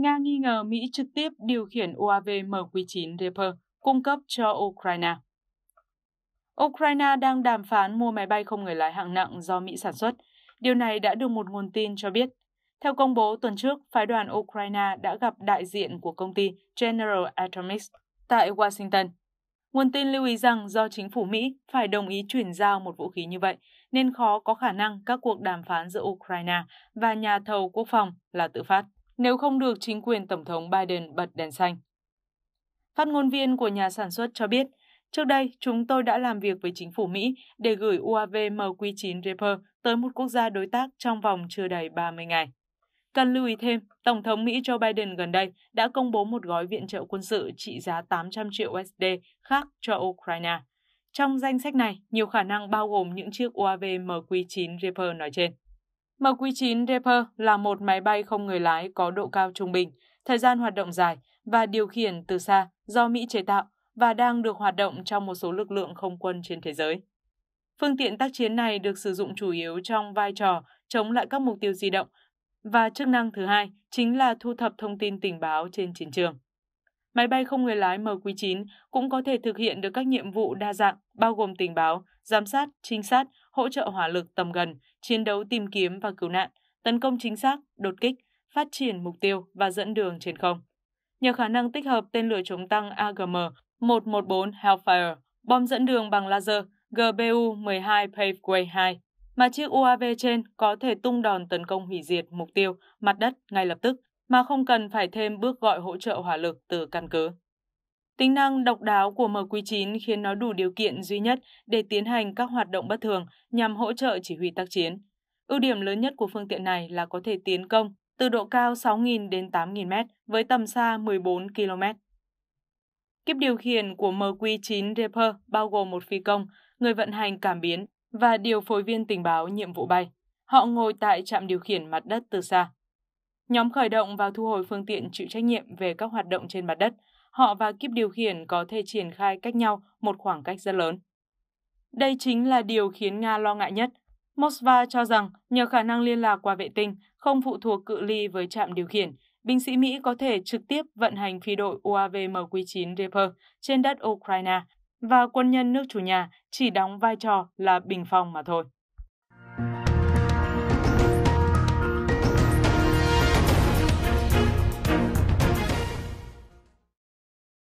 Nga nghi ngờ Mỹ trực tiếp điều khiển UAV MQ-9 Reaper cung cấp cho Ukraine. Ukraine đang đàm phán mua máy bay không người lái hạng nặng do Mỹ sản xuất. Điều này đã được một nguồn tin cho biết. Theo công bố tuần trước, phái đoàn Ukraine đã gặp đại diện của công ty General Atomics tại Washington. Nguồn tin lưu ý rằng do chính phủ Mỹ phải đồng ý chuyển giao một vũ khí như vậy, nên khó có khả năng các cuộc đàm phán giữa Ukraine và nhà thầu quốc phòng là tự phát nếu không được chính quyền Tổng thống Biden bật đèn xanh. Phát ngôn viên của nhà sản xuất cho biết, trước đây chúng tôi đã làm việc với chính phủ Mỹ để gửi UAV MQ9 Reaper tới một quốc gia đối tác trong vòng chưa đầy 30 ngày. Cần lưu ý thêm, Tổng thống Mỹ Joe Biden gần đây đã công bố một gói viện trợ quân sự trị giá 800 triệu USD khác cho Ukraine. Trong danh sách này, nhiều khả năng bao gồm những chiếc UAV MQ-9 Reaper nói trên. MQ-9 Reaper là một máy bay không người lái có độ cao trung bình, thời gian hoạt động dài và điều khiển từ xa do Mỹ chế tạo và đang được hoạt động trong một số lực lượng không quân trên thế giới. Phương tiện tác chiến này được sử dụng chủ yếu trong vai trò chống lại các mục tiêu di động và chức năng thứ hai chính là thu thập thông tin tình báo trên chiến trường máy bay không người lái MQ-9 cũng có thể thực hiện được các nhiệm vụ đa dạng, bao gồm tình báo, giám sát, trinh sát, hỗ trợ hỏa lực tầm gần, chiến đấu tìm kiếm và cứu nạn, tấn công chính xác, đột kích, phát triển mục tiêu và dẫn đường trên không. Nhờ khả năng tích hợp tên lửa chống tăng AGM-114 Hellfire, bom dẫn đường bằng laser GBU-12 Paveway 2, mà chiếc UAV trên có thể tung đòn tấn công hủy diệt mục tiêu mặt đất ngay lập tức mà không cần phải thêm bước gọi hỗ trợ hỏa lực từ căn cứ. Tính năng độc đáo của MQ-9 khiến nó đủ điều kiện duy nhất để tiến hành các hoạt động bất thường nhằm hỗ trợ chỉ huy tác chiến. Ưu điểm lớn nhất của phương tiện này là có thể tiến công từ độ cao 6.000 đến 8.000 m với tầm xa 14 km. Kiếp điều khiển của MQ-9 Reaper bao gồm một phi công, người vận hành cảm biến và điều phối viên tình báo nhiệm vụ bay. Họ ngồi tại trạm điều khiển mặt đất từ xa. Nhóm khởi động và thu hồi phương tiện chịu trách nhiệm về các hoạt động trên mặt đất. Họ và kiếp điều khiển có thể triển khai cách nhau một khoảng cách rất lớn. Đây chính là điều khiến Nga lo ngại nhất. Mosva cho rằng nhờ khả năng liên lạc qua vệ tinh không phụ thuộc cự ly với trạm điều khiển, binh sĩ Mỹ có thể trực tiếp vận hành phi đội UAV MQ-9 Reaper trên đất Ukraine và quân nhân nước chủ nhà chỉ đóng vai trò là bình phòng mà thôi.